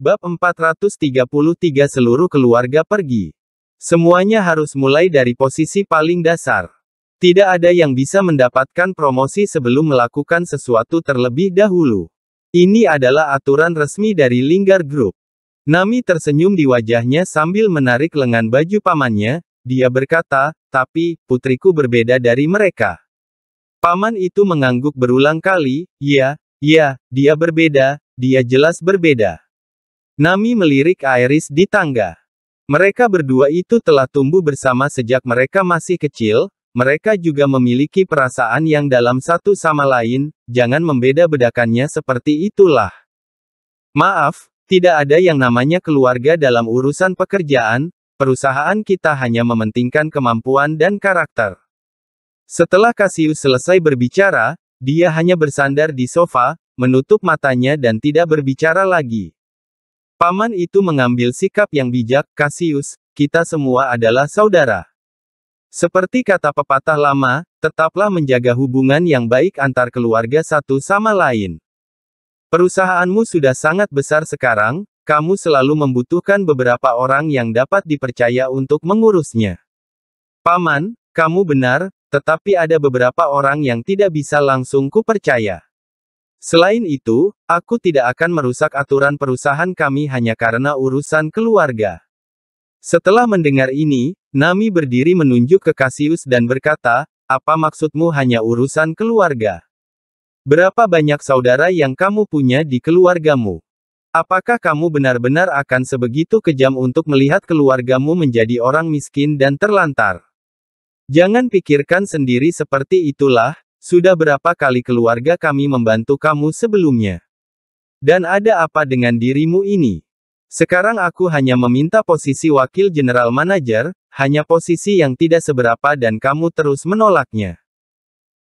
Bab 433 Seluruh keluarga pergi. Semuanya harus mulai dari posisi paling dasar. Tidak ada yang bisa mendapatkan promosi sebelum melakukan sesuatu terlebih dahulu. Ini adalah aturan resmi dari Linggar Group. Nami tersenyum di wajahnya sambil menarik lengan baju pamannya, dia berkata, tapi, putriku berbeda dari mereka. Paman itu mengangguk berulang kali, ya, ya, dia berbeda, dia jelas berbeda. Nami melirik Iris di tangga. Mereka berdua itu telah tumbuh bersama sejak mereka masih kecil, mereka juga memiliki perasaan yang dalam satu sama lain, jangan membeda-bedakannya seperti itulah. Maaf, tidak ada yang namanya keluarga dalam urusan pekerjaan, perusahaan kita hanya mementingkan kemampuan dan karakter. Setelah Cassius selesai berbicara, dia hanya bersandar di sofa, menutup matanya dan tidak berbicara lagi. Paman itu mengambil sikap yang bijak, Kasius, kita semua adalah saudara. Seperti kata pepatah lama, tetaplah menjaga hubungan yang baik antar keluarga satu sama lain. Perusahaanmu sudah sangat besar sekarang, kamu selalu membutuhkan beberapa orang yang dapat dipercaya untuk mengurusnya. Paman, kamu benar, tetapi ada beberapa orang yang tidak bisa langsung kupercaya. Selain itu, aku tidak akan merusak aturan perusahaan kami hanya karena urusan keluarga. Setelah mendengar ini, Nami berdiri menunjuk ke Cassius dan berkata, apa maksudmu hanya urusan keluarga? Berapa banyak saudara yang kamu punya di keluargamu? Apakah kamu benar-benar akan sebegitu kejam untuk melihat keluargamu menjadi orang miskin dan terlantar? Jangan pikirkan sendiri seperti itulah, sudah berapa kali keluarga kami membantu kamu sebelumnya? Dan ada apa dengan dirimu ini? Sekarang aku hanya meminta posisi wakil general manager, hanya posisi yang tidak seberapa dan kamu terus menolaknya.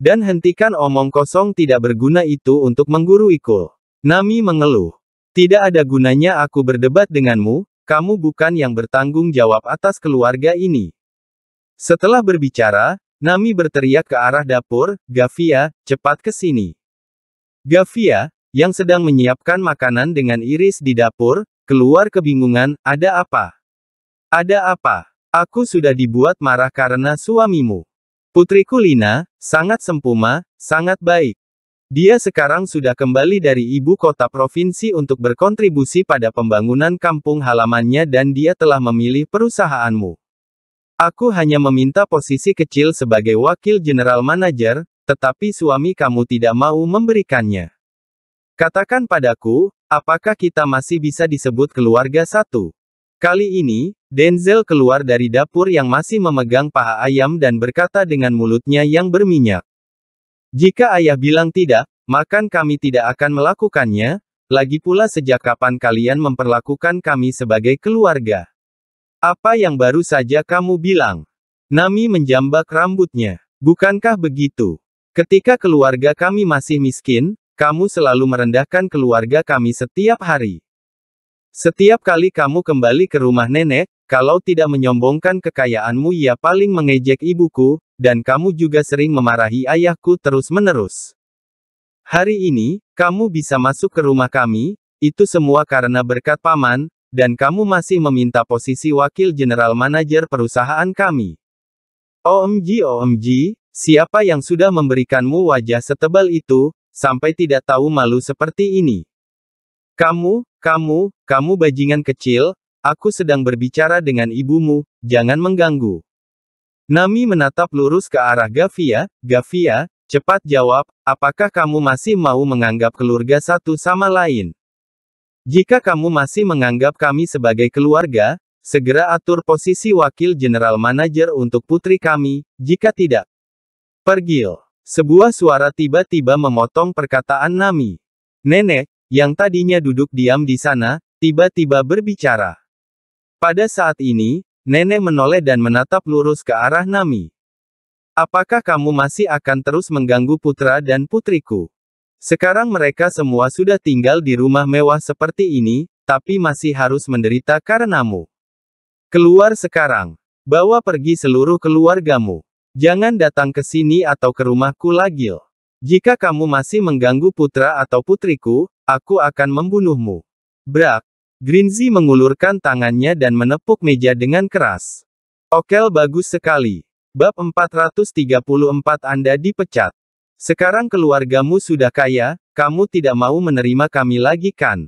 Dan hentikan omong kosong tidak berguna itu untuk mengguruiku. Nami mengeluh. Tidak ada gunanya aku berdebat denganmu, kamu bukan yang bertanggung jawab atas keluarga ini. Setelah berbicara, Nami berteriak ke arah dapur, Gavia, cepat ke sini. Gavia, yang sedang menyiapkan makanan dengan Iris di dapur, keluar kebingungan, ada apa? Ada apa? Aku sudah dibuat marah karena suamimu. Putriku Lina, sangat sempuma, sangat baik. Dia sekarang sudah kembali dari ibu kota provinsi untuk berkontribusi pada pembangunan kampung halamannya dan dia telah memilih perusahaanmu. Aku hanya meminta posisi kecil sebagai wakil general manager, tetapi suami kamu tidak mau memberikannya. Katakan padaku, apakah kita masih bisa disebut keluarga satu? Kali ini, Denzel keluar dari dapur yang masih memegang paha ayam dan berkata dengan mulutnya yang berminyak. Jika ayah bilang tidak, makan kami tidak akan melakukannya, lagi pula sejak kapan kalian memperlakukan kami sebagai keluarga. Apa yang baru saja kamu bilang? Nami menjambak rambutnya. Bukankah begitu? Ketika keluarga kami masih miskin, kamu selalu merendahkan keluarga kami setiap hari. Setiap kali kamu kembali ke rumah nenek, kalau tidak menyombongkan kekayaanmu ia paling mengejek ibuku, dan kamu juga sering memarahi ayahku terus-menerus. Hari ini, kamu bisa masuk ke rumah kami, itu semua karena berkat paman, dan kamu masih meminta posisi wakil general manager perusahaan kami. OMG OMG, siapa yang sudah memberikanmu wajah setebal itu, sampai tidak tahu malu seperti ini? Kamu, kamu, kamu bajingan kecil, aku sedang berbicara dengan ibumu, jangan mengganggu. Nami menatap lurus ke arah Gavia, Gavia, cepat jawab, apakah kamu masih mau menganggap keluarga satu sama lain? Jika kamu masih menganggap kami sebagai keluarga, segera atur posisi wakil general manager untuk putri kami, jika tidak. Pergil. Sebuah suara tiba-tiba memotong perkataan Nami. Nenek, yang tadinya duduk diam di sana, tiba-tiba berbicara. Pada saat ini, Nenek menoleh dan menatap lurus ke arah Nami. Apakah kamu masih akan terus mengganggu putra dan putriku? Sekarang mereka semua sudah tinggal di rumah mewah seperti ini, tapi masih harus menderita karenamu. Keluar sekarang. Bawa pergi seluruh keluargamu. Jangan datang ke sini atau ke rumahku lagi. Jika kamu masih mengganggu putra atau putriku, aku akan membunuhmu. Brak. Grinzi mengulurkan tangannya dan menepuk meja dengan keras. Okel bagus sekali. Bab 434 Anda dipecat. Sekarang keluargamu sudah kaya, kamu tidak mau menerima kami lagi kan?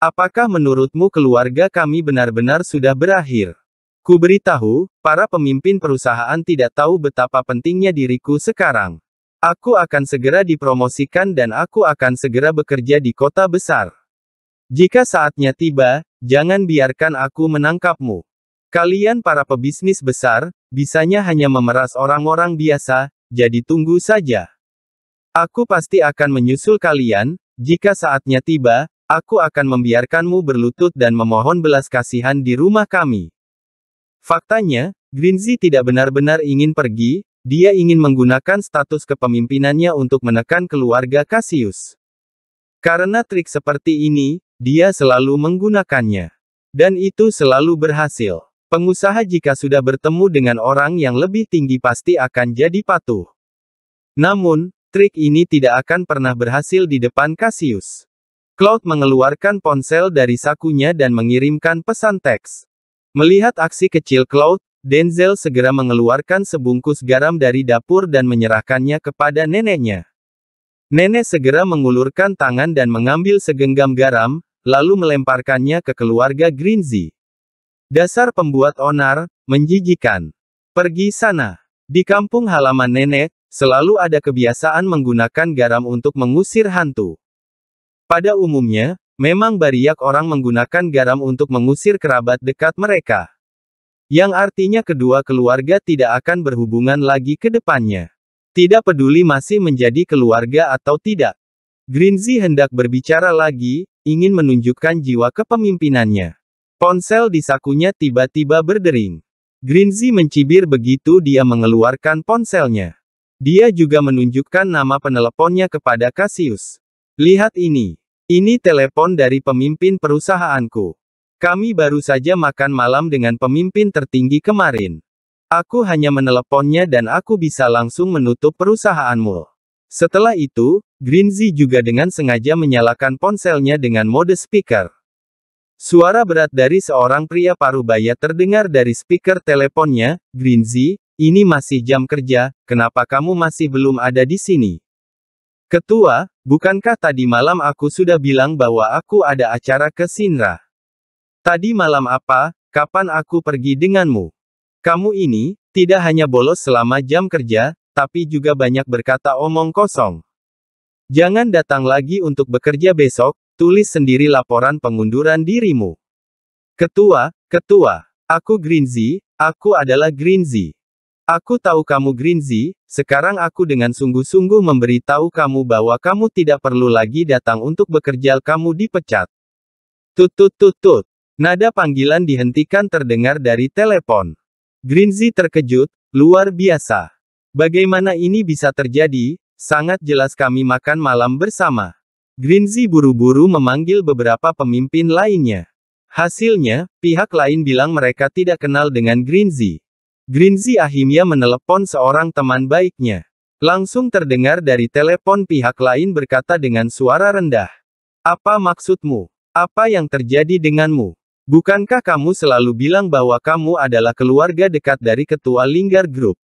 Apakah menurutmu keluarga kami benar-benar sudah berakhir? Ku beritahu, para pemimpin perusahaan tidak tahu betapa pentingnya diriku sekarang. Aku akan segera dipromosikan dan aku akan segera bekerja di kota besar. Jika saatnya tiba, jangan biarkan aku menangkapmu. Kalian para pebisnis besar, bisanya hanya memeras orang-orang biasa, jadi tunggu saja. Aku pasti akan menyusul kalian, jika saatnya tiba, aku akan membiarkanmu berlutut dan memohon belas kasihan di rumah kami. Faktanya, Grinzi tidak benar-benar ingin pergi, dia ingin menggunakan status kepemimpinannya untuk menekan keluarga Cassius. Karena trik seperti ini, dia selalu menggunakannya. Dan itu selalu berhasil. Pengusaha jika sudah bertemu dengan orang yang lebih tinggi pasti akan jadi patuh. Namun, Trik ini tidak akan pernah berhasil di depan Cassius. Cloud mengeluarkan ponsel dari sakunya dan mengirimkan pesan teks. Melihat aksi kecil Cloud, Denzel segera mengeluarkan sebungkus garam dari dapur dan menyerahkannya kepada neneknya. Nenek segera mengulurkan tangan dan mengambil segenggam garam, lalu melemparkannya ke keluarga Grinzi. Dasar pembuat onar, menjijikan. Pergi sana. Di kampung halaman nenek, selalu ada kebiasaan menggunakan garam untuk mengusir hantu. Pada umumnya, memang banyak orang menggunakan garam untuk mengusir kerabat dekat mereka. Yang artinya kedua keluarga tidak akan berhubungan lagi ke depannya. Tidak peduli masih menjadi keluarga atau tidak. Grinzi hendak berbicara lagi, ingin menunjukkan jiwa kepemimpinannya. Ponsel di sakunya tiba-tiba berdering. Grinzi mencibir begitu dia mengeluarkan ponselnya. Dia juga menunjukkan nama peneleponnya kepada Cassius. Lihat ini. Ini telepon dari pemimpin perusahaanku. Kami baru saja makan malam dengan pemimpin tertinggi kemarin. Aku hanya meneleponnya dan aku bisa langsung menutup perusahaanmu. Setelah itu, Grinzi juga dengan sengaja menyalakan ponselnya dengan mode speaker. Suara berat dari seorang pria parubaya terdengar dari speaker teleponnya, Grinzi, ini masih jam kerja, kenapa kamu masih belum ada di sini? Ketua, bukankah tadi malam aku sudah bilang bahwa aku ada acara ke Sinra? Tadi malam apa, kapan aku pergi denganmu? Kamu ini, tidak hanya bolos selama jam kerja, tapi juga banyak berkata omong kosong. Jangan datang lagi untuk bekerja besok, tulis sendiri laporan pengunduran dirimu. Ketua, ketua, aku Greenzi, aku adalah Greenzi. Aku tahu kamu Grinzi, sekarang aku dengan sungguh-sungguh memberi tahu kamu bahwa kamu tidak perlu lagi datang untuk bekerja kamu dipecat. tut tut Tut. Nada panggilan dihentikan terdengar dari telepon. Grinzi terkejut, luar biasa. Bagaimana ini bisa terjadi? Sangat jelas kami makan malam bersama. Grinzi buru-buru memanggil beberapa pemimpin lainnya. Hasilnya, pihak lain bilang mereka tidak kenal dengan Grinzi. Grinzi Ahimia menelepon seorang teman baiknya. Langsung terdengar dari telepon pihak lain berkata dengan suara rendah. Apa maksudmu? Apa yang terjadi denganmu? Bukankah kamu selalu bilang bahwa kamu adalah keluarga dekat dari ketua Linggar Group?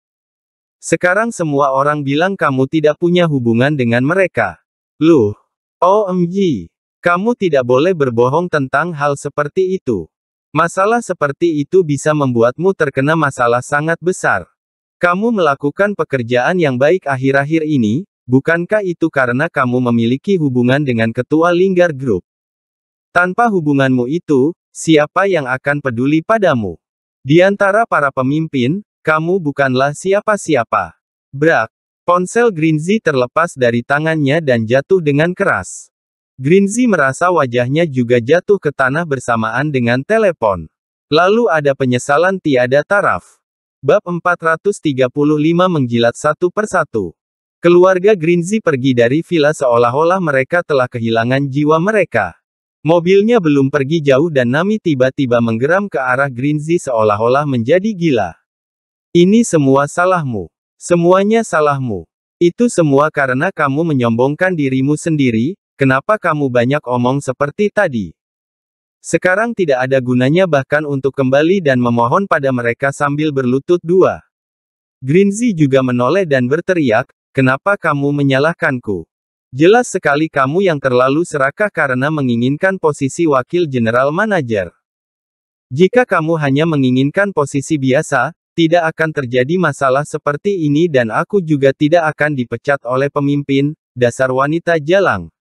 Sekarang semua orang bilang kamu tidak punya hubungan dengan mereka. Lu, OMG, oh kamu tidak boleh berbohong tentang hal seperti itu. Masalah seperti itu bisa membuatmu terkena masalah sangat besar. Kamu melakukan pekerjaan yang baik akhir-akhir ini, bukankah itu karena kamu memiliki hubungan dengan ketua Linggar Group? Tanpa hubunganmu itu, siapa yang akan peduli padamu? Di antara para pemimpin, kamu bukanlah siapa-siapa. Brak, ponsel Grinzi terlepas dari tangannya dan jatuh dengan keras. Grinzi merasa wajahnya juga jatuh ke tanah bersamaan dengan telepon. Lalu ada penyesalan tiada taraf. Bab 435 menjilat satu persatu. Keluarga Grinzi pergi dari villa seolah-olah mereka telah kehilangan jiwa mereka. Mobilnya belum pergi jauh dan Nami tiba-tiba menggeram ke arah Grinzi seolah-olah menjadi gila. Ini semua salahmu. Semuanya salahmu. Itu semua karena kamu menyombongkan dirimu sendiri, Kenapa kamu banyak omong seperti tadi? Sekarang tidak ada gunanya bahkan untuk kembali dan memohon pada mereka sambil berlutut dua. Grinzi juga menoleh dan berteriak, kenapa kamu menyalahkanku? Jelas sekali kamu yang terlalu serakah karena menginginkan posisi wakil general manajer. Jika kamu hanya menginginkan posisi biasa, tidak akan terjadi masalah seperti ini dan aku juga tidak akan dipecat oleh pemimpin, dasar wanita jalang.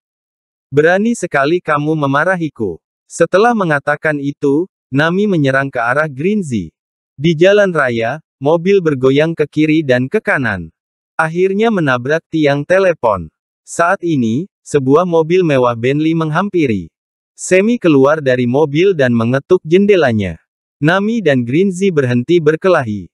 Berani sekali kamu memarahiku. Setelah mengatakan itu, Nami menyerang ke arah Grinzi. Di jalan raya, mobil bergoyang ke kiri dan ke kanan. Akhirnya menabrak tiang telepon. Saat ini, sebuah mobil mewah Bentley menghampiri. Semi keluar dari mobil dan mengetuk jendelanya. Nami dan Grinzi berhenti berkelahi.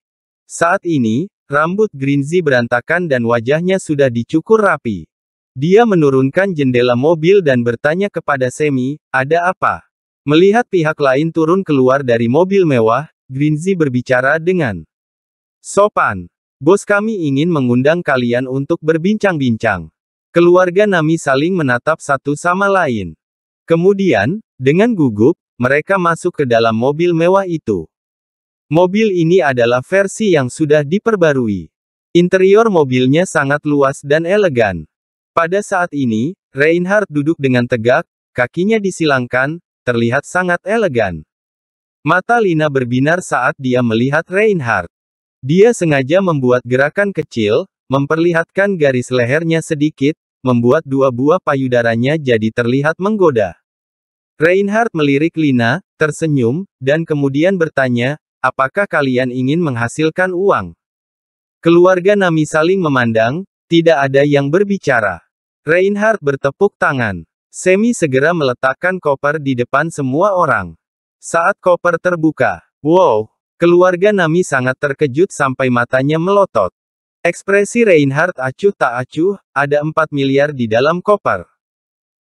Saat ini, rambut Grinzi berantakan dan wajahnya sudah dicukur rapi. Dia menurunkan jendela mobil dan bertanya kepada Semi, ada apa? Melihat pihak lain turun keluar dari mobil mewah, Grinzi berbicara dengan sopan. Bos kami ingin mengundang kalian untuk berbincang-bincang. Keluarga Nami saling menatap satu sama lain. Kemudian, dengan gugup, mereka masuk ke dalam mobil mewah itu. Mobil ini adalah versi yang sudah diperbarui. Interior mobilnya sangat luas dan elegan. Pada saat ini, Reinhardt duduk dengan tegak, kakinya disilangkan, terlihat sangat elegan. Mata Lina berbinar saat dia melihat Reinhardt. Dia sengaja membuat gerakan kecil, memperlihatkan garis lehernya sedikit, membuat dua buah payudaranya jadi terlihat menggoda. Reinhardt melirik Lina, tersenyum, dan kemudian bertanya, apakah kalian ingin menghasilkan uang? Keluarga Nami saling memandang, tidak ada yang berbicara. Reinhard bertepuk tangan. Semi segera meletakkan koper di depan semua orang. Saat koper terbuka, wow, keluarga Nami sangat terkejut sampai matanya melotot. Ekspresi Reinhardt acuh tak acuh, ada 4 miliar di dalam koper.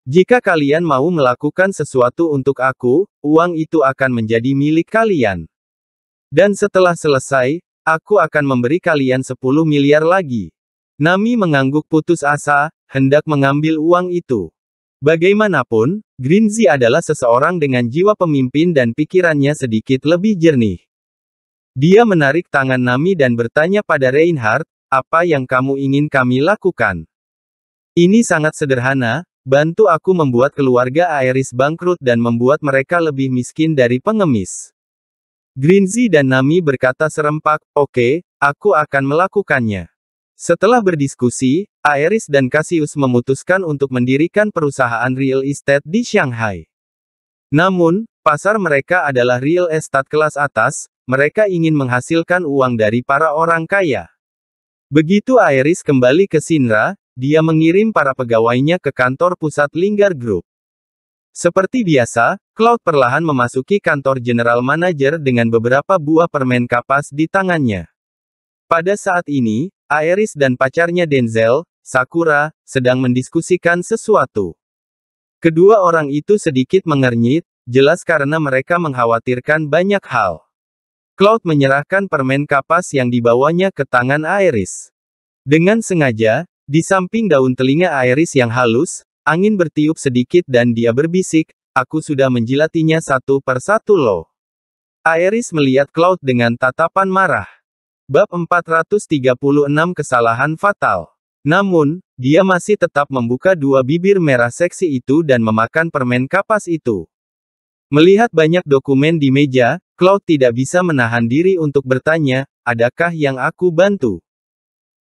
Jika kalian mau melakukan sesuatu untuk aku, uang itu akan menjadi milik kalian. Dan setelah selesai, aku akan memberi kalian 10 miliar lagi. Nami mengangguk putus asa, hendak mengambil uang itu. Bagaimanapun, Grinzi adalah seseorang dengan jiwa pemimpin dan pikirannya sedikit lebih jernih. Dia menarik tangan Nami dan bertanya pada Reinhardt, apa yang kamu ingin kami lakukan? Ini sangat sederhana, bantu aku membuat keluarga Iris bangkrut dan membuat mereka lebih miskin dari pengemis. Grinzi dan Nami berkata serempak, oke, okay, aku akan melakukannya. Setelah berdiskusi, Aeris dan Cassius memutuskan untuk mendirikan perusahaan real estate di Shanghai. Namun, pasar mereka adalah real estate kelas atas, mereka ingin menghasilkan uang dari para orang kaya. Begitu Aeris kembali ke Sinra, dia mengirim para pegawainya ke kantor pusat Linggar Group. Seperti biasa, Cloud perlahan memasuki kantor general manager dengan beberapa buah permen kapas di tangannya. Pada saat ini, Aeris dan pacarnya Denzel, Sakura, sedang mendiskusikan sesuatu. Kedua orang itu sedikit mengernyit, jelas karena mereka mengkhawatirkan banyak hal. Cloud menyerahkan permen kapas yang dibawanya ke tangan Aeris. Dengan sengaja, di samping daun telinga Aeris yang halus, angin bertiup sedikit dan dia berbisik, aku sudah menjilatinya satu per satu loh. Aeris melihat Cloud dengan tatapan marah. Bab 436 Kesalahan Fatal namun, dia masih tetap membuka dua bibir merah seksi itu dan memakan permen kapas itu. Melihat banyak dokumen di meja, Cloud tidak bisa menahan diri untuk bertanya, adakah yang aku bantu?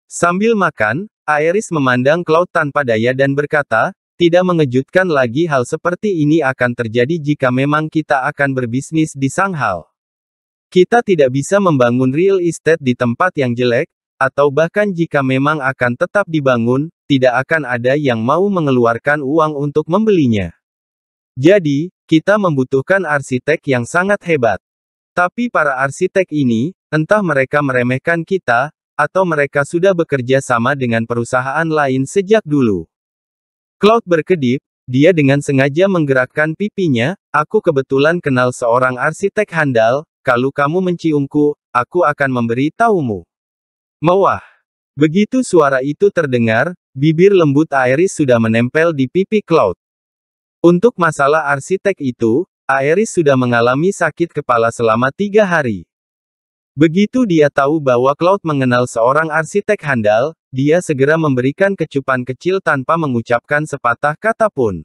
Sambil makan, Iris memandang Cloud tanpa daya dan berkata, tidak mengejutkan lagi hal seperti ini akan terjadi jika memang kita akan berbisnis di Sanghal. Kita tidak bisa membangun real estate di tempat yang jelek, atau bahkan jika memang akan tetap dibangun, tidak akan ada yang mau mengeluarkan uang untuk membelinya. Jadi, kita membutuhkan arsitek yang sangat hebat. Tapi para arsitek ini, entah mereka meremehkan kita, atau mereka sudah bekerja sama dengan perusahaan lain sejak dulu. Cloud berkedip, dia dengan sengaja menggerakkan pipinya, aku kebetulan kenal seorang arsitek handal, kalau kamu menciumku, aku akan memberi taumu. Mewah. Begitu suara itu terdengar, bibir lembut Aeris sudah menempel di pipi Cloud. Untuk masalah arsitek itu, Aeris sudah mengalami sakit kepala selama tiga hari. Begitu dia tahu bahwa Cloud mengenal seorang arsitek handal, dia segera memberikan kecupan kecil tanpa mengucapkan sepatah kata pun.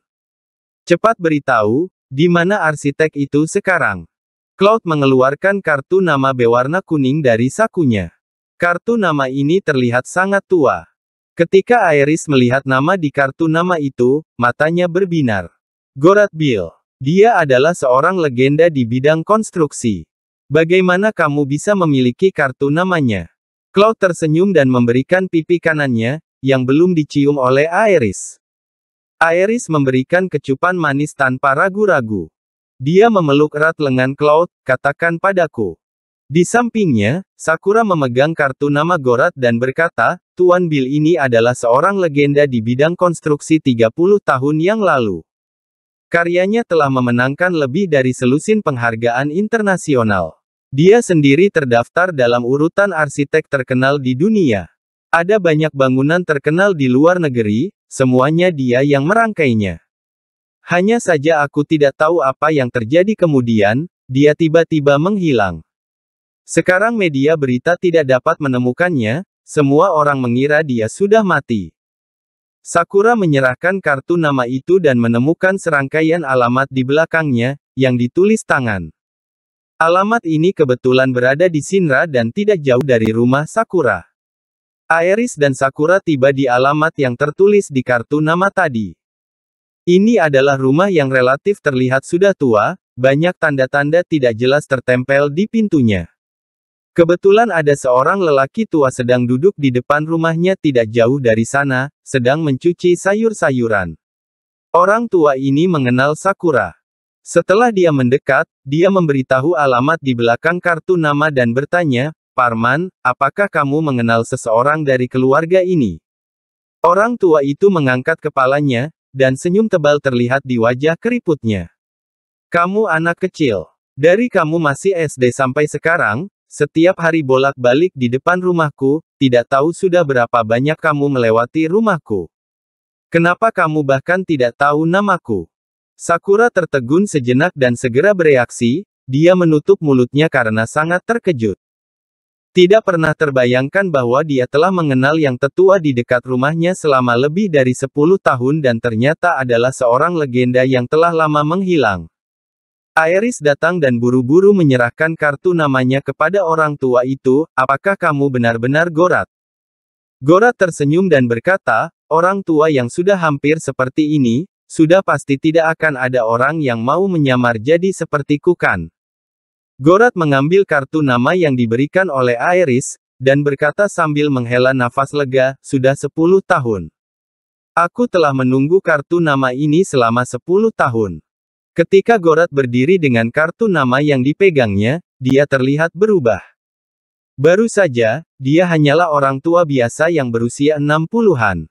Cepat beritahu, di mana arsitek itu sekarang. Cloud mengeluarkan kartu nama berwarna kuning dari sakunya. Kartu nama ini terlihat sangat tua. Ketika Iris melihat nama di kartu nama itu, matanya berbinar. Gorat Bill. Dia adalah seorang legenda di bidang konstruksi. Bagaimana kamu bisa memiliki kartu namanya? Cloud tersenyum dan memberikan pipi kanannya, yang belum dicium oleh Iris. Iris memberikan kecupan manis tanpa ragu-ragu. Dia memeluk erat lengan Cloud, katakan padaku. Di sampingnya, Sakura memegang kartu nama Gorat dan berkata, Tuan Bill ini adalah seorang legenda di bidang konstruksi 30 tahun yang lalu. Karyanya telah memenangkan lebih dari selusin penghargaan internasional. Dia sendiri terdaftar dalam urutan arsitek terkenal di dunia. Ada banyak bangunan terkenal di luar negeri, semuanya dia yang merangkainya. Hanya saja aku tidak tahu apa yang terjadi kemudian, dia tiba-tiba menghilang. Sekarang media berita tidak dapat menemukannya, semua orang mengira dia sudah mati. Sakura menyerahkan kartu nama itu dan menemukan serangkaian alamat di belakangnya, yang ditulis tangan. Alamat ini kebetulan berada di Shinra dan tidak jauh dari rumah Sakura. Aeris dan Sakura tiba di alamat yang tertulis di kartu nama tadi. Ini adalah rumah yang relatif terlihat sudah tua, banyak tanda-tanda tidak jelas tertempel di pintunya. Kebetulan ada seorang lelaki tua sedang duduk di depan rumahnya tidak jauh dari sana, sedang mencuci sayur-sayuran. Orang tua ini mengenal Sakura. Setelah dia mendekat, dia memberitahu alamat di belakang kartu nama dan bertanya, Parman, apakah kamu mengenal seseorang dari keluarga ini? Orang tua itu mengangkat kepalanya, dan senyum tebal terlihat di wajah keriputnya. Kamu anak kecil. Dari kamu masih SD sampai sekarang, setiap hari bolak-balik di depan rumahku, tidak tahu sudah berapa banyak kamu melewati rumahku. Kenapa kamu bahkan tidak tahu namaku? Sakura tertegun sejenak dan segera bereaksi, dia menutup mulutnya karena sangat terkejut. Tidak pernah terbayangkan bahwa dia telah mengenal yang tetua di dekat rumahnya selama lebih dari 10 tahun dan ternyata adalah seorang legenda yang telah lama menghilang. Iris datang dan buru-buru menyerahkan kartu namanya kepada orang tua itu, apakah kamu benar-benar Gorat? Gorat tersenyum dan berkata, orang tua yang sudah hampir seperti ini, sudah pasti tidak akan ada orang yang mau menyamar jadi sepertiku kan. Gorat mengambil kartu nama yang diberikan oleh Iris, dan berkata sambil menghela nafas lega, sudah 10 tahun. Aku telah menunggu kartu nama ini selama 10 tahun. Ketika Gorat berdiri dengan kartu nama yang dipegangnya, dia terlihat berubah. Baru saja, dia hanyalah orang tua biasa yang berusia 60-an.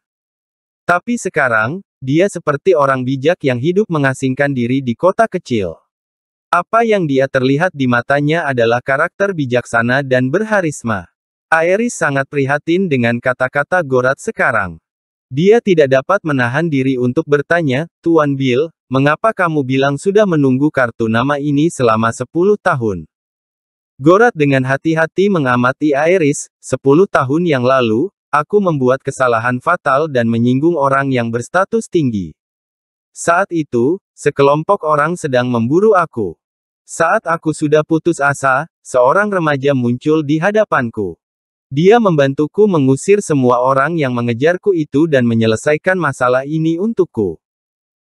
Tapi sekarang, dia seperti orang bijak yang hidup mengasingkan diri di kota kecil. Apa yang dia terlihat di matanya adalah karakter bijaksana dan berharisma. Aeris sangat prihatin dengan kata-kata Gorat sekarang. Dia tidak dapat menahan diri untuk bertanya, Tuan Bill, mengapa kamu bilang sudah menunggu kartu nama ini selama 10 tahun? Gorat dengan hati-hati mengamati Aeris, 10 tahun yang lalu, aku membuat kesalahan fatal dan menyinggung orang yang berstatus tinggi. Saat itu, sekelompok orang sedang memburu aku. Saat aku sudah putus asa, seorang remaja muncul di hadapanku. Dia membantuku mengusir semua orang yang mengejarku itu dan menyelesaikan masalah ini untukku.